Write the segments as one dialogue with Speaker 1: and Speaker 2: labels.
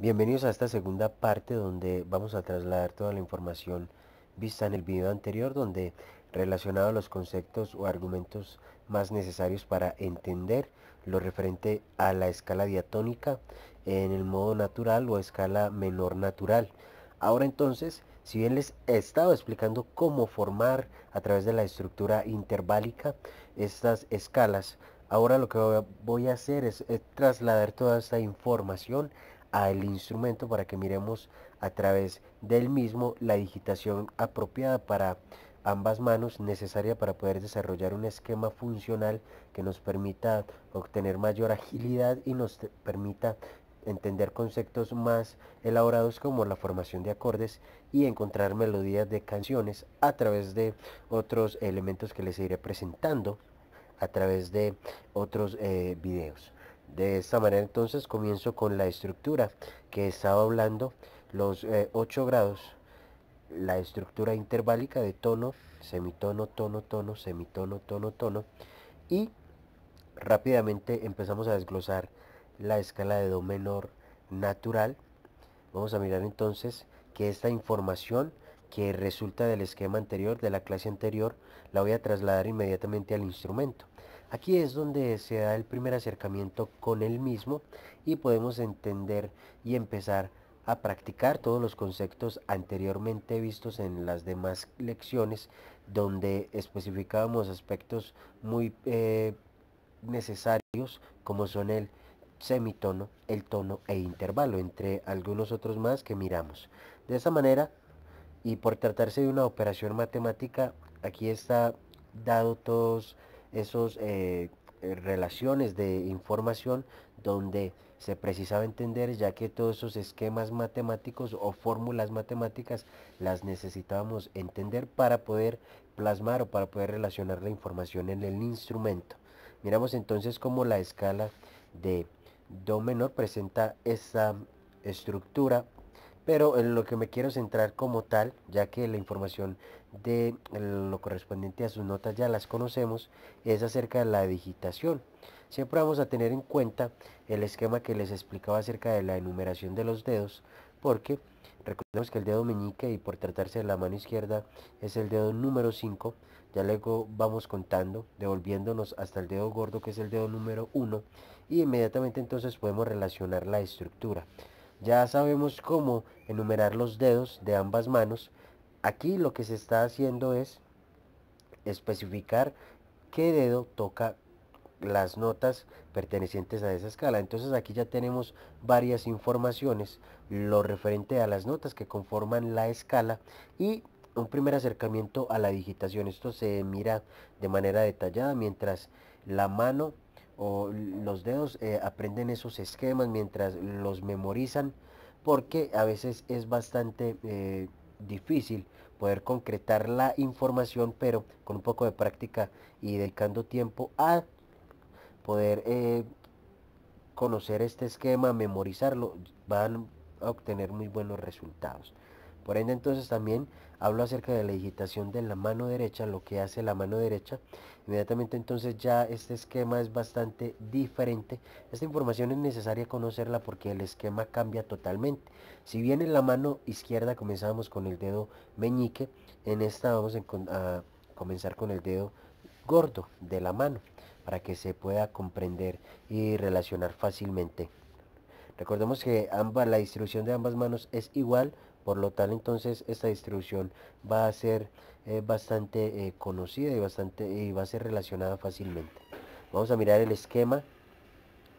Speaker 1: Bienvenidos a esta segunda parte donde vamos a trasladar toda la información vista en el video anterior donde relacionado los conceptos o argumentos más necesarios para entender lo referente a la escala diatónica en el modo natural o escala menor natural. Ahora entonces, si bien les he estado explicando cómo formar a través de la estructura interválica estas escalas, ahora lo que voy a hacer es trasladar toda esta información al instrumento para que miremos a través del mismo la digitación apropiada para ambas manos necesaria para poder desarrollar un esquema funcional que nos permita obtener mayor agilidad y nos permita entender conceptos más elaborados como la formación de acordes y encontrar melodías de canciones a través de otros elementos que les iré presentando a través de otros eh, videos. De esta manera entonces comienzo con la estructura que estaba hablando, los 8 eh, grados, la estructura interválica de tono, semitono, tono, tono, semitono, tono, tono. Y rápidamente empezamos a desglosar la escala de Do menor natural. Vamos a mirar entonces que esta información que resulta del esquema anterior, de la clase anterior, la voy a trasladar inmediatamente al instrumento. Aquí es donde se da el primer acercamiento con el mismo y podemos entender y empezar a practicar todos los conceptos anteriormente vistos en las demás lecciones donde especificábamos aspectos muy eh, necesarios como son el semitono, el tono e intervalo, entre algunos otros más que miramos. De esa manera, y por tratarse de una operación matemática, aquí está dado todos esas eh, eh, relaciones de información donde se precisaba entender ya que todos esos esquemas matemáticos o fórmulas matemáticas las necesitábamos entender para poder plasmar o para poder relacionar la información en el instrumento. Miramos entonces cómo la escala de Do menor presenta esa estructura pero en lo que me quiero centrar como tal, ya que la información de lo correspondiente a sus notas ya las conocemos, es acerca de la digitación. Siempre vamos a tener en cuenta el esquema que les explicaba acerca de la enumeración de los dedos, porque recordemos que el dedo meñique y por tratarse de la mano izquierda es el dedo número 5, ya luego vamos contando, devolviéndonos hasta el dedo gordo que es el dedo número 1 y inmediatamente entonces podemos relacionar la estructura. Ya sabemos cómo enumerar los dedos de ambas manos. Aquí lo que se está haciendo es especificar qué dedo toca las notas pertenecientes a esa escala. Entonces aquí ya tenemos varias informaciones, lo referente a las notas que conforman la escala y un primer acercamiento a la digitación. Esto se mira de manera detallada mientras la mano o los dedos eh, aprenden esos esquemas mientras los memorizan porque a veces es bastante eh, difícil poder concretar la información pero con un poco de práctica y dedicando tiempo a poder eh, conocer este esquema memorizarlo van a obtener muy buenos resultados por ende entonces también hablo acerca de la digitación de la mano derecha, lo que hace la mano derecha. Inmediatamente entonces ya este esquema es bastante diferente. Esta información es necesaria conocerla porque el esquema cambia totalmente. Si bien en la mano izquierda comenzamos con el dedo meñique, en esta vamos a comenzar con el dedo gordo de la mano para que se pueda comprender y relacionar fácilmente. Recordemos que ambas, la distribución de ambas manos es igual, por lo tal, entonces esta distribución va a ser eh, bastante eh, conocida y, bastante, y va a ser relacionada fácilmente. Vamos a mirar el esquema.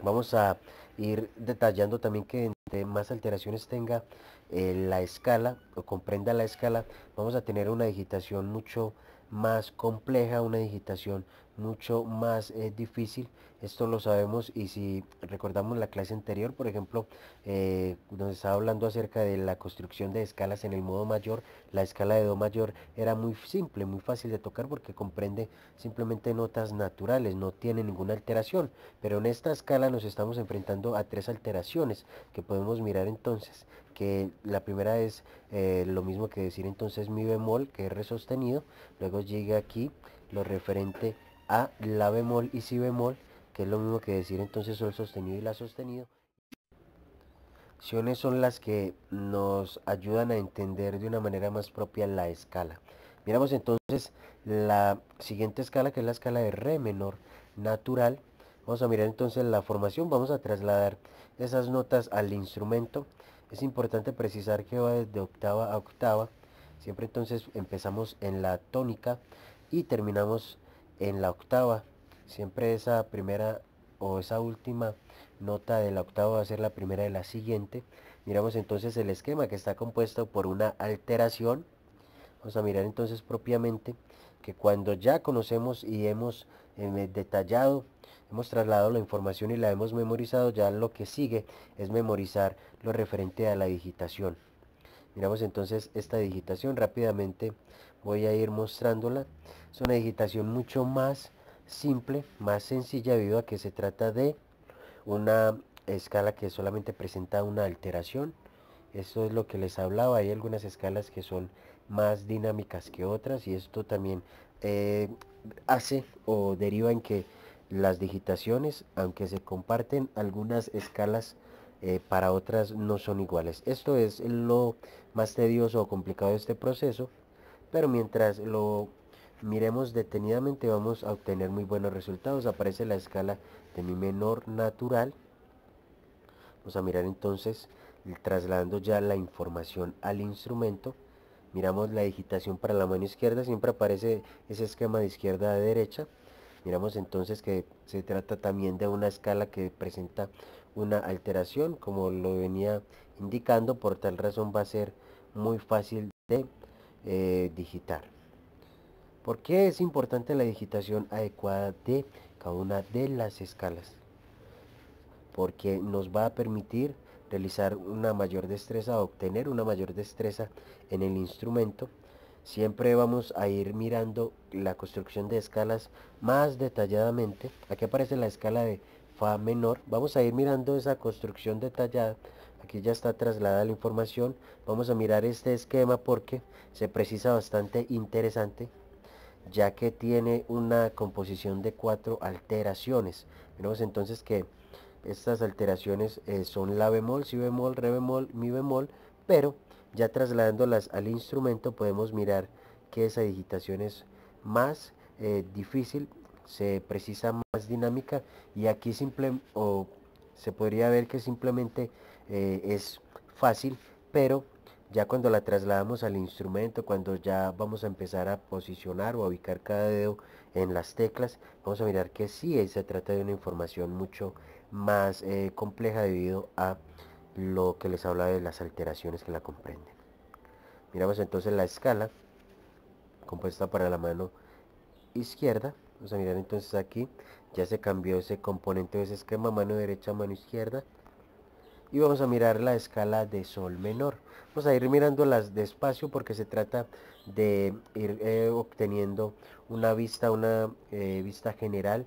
Speaker 1: Vamos a ir detallando también que entre más alteraciones tenga eh, la escala o comprenda la escala, vamos a tener una digitación mucho más compleja, una digitación mucho más eh, difícil. Esto lo sabemos y si recordamos la clase anterior, por ejemplo, eh, nos estaba hablando acerca de la construcción de escalas en el modo mayor, la escala de Do mayor era muy simple, muy fácil de tocar porque comprende simplemente notas naturales, no tiene ninguna alteración. Pero en esta escala nos estamos enfrentando a tres alteraciones que podemos mirar entonces, que la primera es eh, lo mismo que decir entonces mi bemol, que es re sostenido, luego llega aquí lo referente a la bemol y si bemol, que es lo mismo que decir entonces sol sostenido y la sostenido. Acciones son las que nos ayudan a entender de una manera más propia la escala. Miramos entonces la siguiente escala que es la escala de re menor natural. Vamos a mirar entonces la formación, vamos a trasladar esas notas al instrumento. Es importante precisar que va desde octava a octava. Siempre entonces empezamos en la tónica y terminamos en la octava. Siempre esa primera o esa última nota de la octava va a ser la primera de la siguiente. Miramos entonces el esquema que está compuesto por una alteración. Vamos a mirar entonces propiamente que cuando ya conocemos y hemos eh, detallado, hemos trasladado la información y la hemos memorizado, ya lo que sigue es memorizar lo referente a la digitación. Miramos entonces esta digitación rápidamente. Voy a ir mostrándola. Es una digitación mucho más simple, más sencilla debido a que se trata de una escala que solamente presenta una alteración. Eso es lo que les hablaba. Hay algunas escalas que son más dinámicas que otras y esto también eh, hace o deriva en que las digitaciones, aunque se comparten algunas escalas, eh, para otras no son iguales. Esto es lo más tedioso o complicado este proceso, pero mientras lo miremos detenidamente vamos a obtener muy buenos resultados. Aparece la escala de mi menor natural. Vamos a mirar entonces, trasladando ya la información al instrumento. Miramos la digitación para la mano izquierda, siempre aparece ese esquema de izquierda a derecha. Miramos entonces que se trata también de una escala que presenta una alteración como lo venía indicando por tal razón va a ser muy fácil de eh, digitar ¿por qué es importante la digitación adecuada de cada una de las escalas? porque nos va a permitir realizar una mayor destreza, obtener una mayor destreza en el instrumento. Siempre vamos a ir mirando la construcción de escalas más detalladamente. Aquí aparece la escala de menor. Vamos a ir mirando esa construcción detallada. Aquí ya está trasladada la información. Vamos a mirar este esquema porque se precisa bastante interesante ya que tiene una composición de cuatro alteraciones. Vemos entonces que estas alteraciones eh, son la bemol, si bemol, re bemol, mi bemol, pero ya trasladándolas al instrumento podemos mirar que esa digitación es más eh, difícil se precisa más dinámica y aquí simple, o se podría ver que simplemente eh, es fácil, pero ya cuando la trasladamos al instrumento, cuando ya vamos a empezar a posicionar o ubicar cada dedo en las teclas, vamos a mirar que sí, se trata de una información mucho más eh, compleja debido a lo que les habla de las alteraciones que la comprenden. Miramos entonces la escala compuesta para la mano izquierda Vamos a mirar entonces aquí ya se cambió ese componente de ese esquema mano derecha mano izquierda y vamos a mirar la escala de sol menor vamos a ir mirándolas despacio porque se trata de ir eh, obteniendo una vista una eh, vista general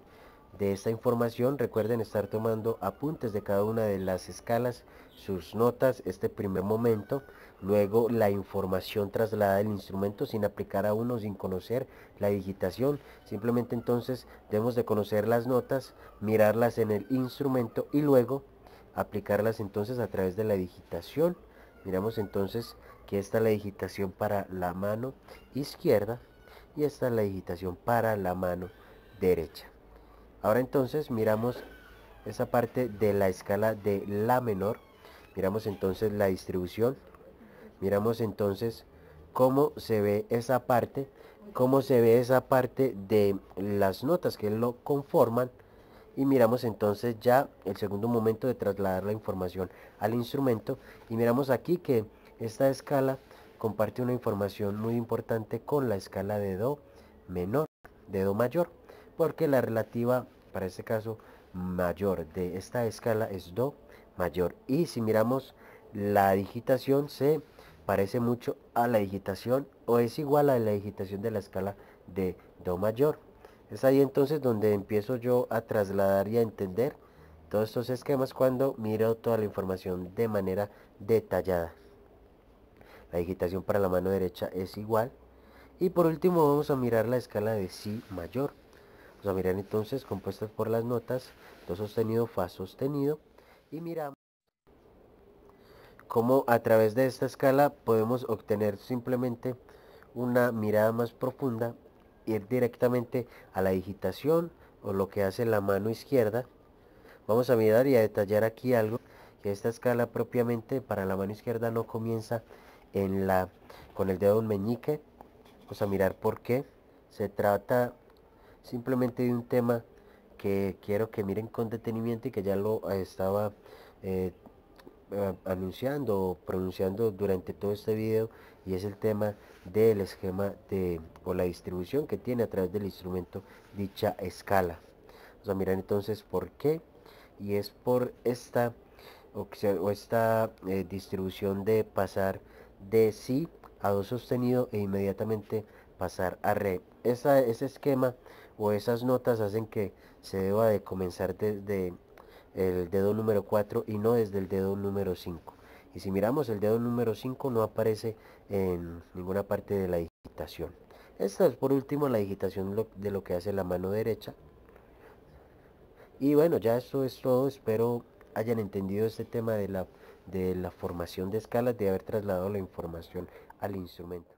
Speaker 1: de esta información recuerden estar tomando apuntes de cada una de las escalas sus notas este primer momento Luego, la información trasladada del instrumento sin aplicar a uno, sin conocer la digitación. Simplemente entonces debemos de conocer las notas, mirarlas en el instrumento y luego aplicarlas entonces a través de la digitación. Miramos entonces que esta es la digitación para la mano izquierda y esta es la digitación para la mano derecha. Ahora entonces miramos esa parte de la escala de la menor. Miramos entonces la distribución Miramos entonces cómo se ve esa parte, cómo se ve esa parte de las notas que lo conforman y miramos entonces ya el segundo momento de trasladar la información al instrumento y miramos aquí que esta escala comparte una información muy importante con la escala de do menor, de do mayor, porque la relativa para este caso mayor de esta escala es do mayor y si miramos la digitación se parece mucho a la digitación o es igual a la digitación de la escala de Do mayor. Es ahí entonces donde empiezo yo a trasladar y a entender todos estos esquemas cuando miro toda la información de manera detallada. La digitación para la mano derecha es igual. Y por último vamos a mirar la escala de Si mayor. Vamos a mirar entonces compuestas por las notas Do sostenido, Fa sostenido y miramos cómo a través de esta escala podemos obtener simplemente una mirada más profunda, ir directamente a la digitación o lo que hace la mano izquierda. Vamos a mirar y a detallar aquí algo, que esta escala propiamente para la mano izquierda no comienza en la, con el dedo meñique. Vamos a mirar por qué. Se trata simplemente de un tema que quiero que miren con detenimiento y que ya lo estaba eh, eh, anunciando o pronunciando durante todo este vídeo y es el tema del esquema de, o la distribución que tiene a través del instrumento dicha escala. Vamos a mirar entonces por qué y es por esta o, o esta eh, distribución de pasar de si a do sostenido e inmediatamente pasar a re. Esa, ese esquema o esas notas hacen que se deba de comenzar desde el dedo número 4 y no desde el dedo número 5. Y si miramos el dedo número 5 no aparece en ninguna parte de la digitación. Esta es por último la digitación de lo que hace la mano derecha. Y bueno, ya eso es todo. Espero hayan entendido este tema de la, de la formación de escalas, de haber trasladado la información al instrumento.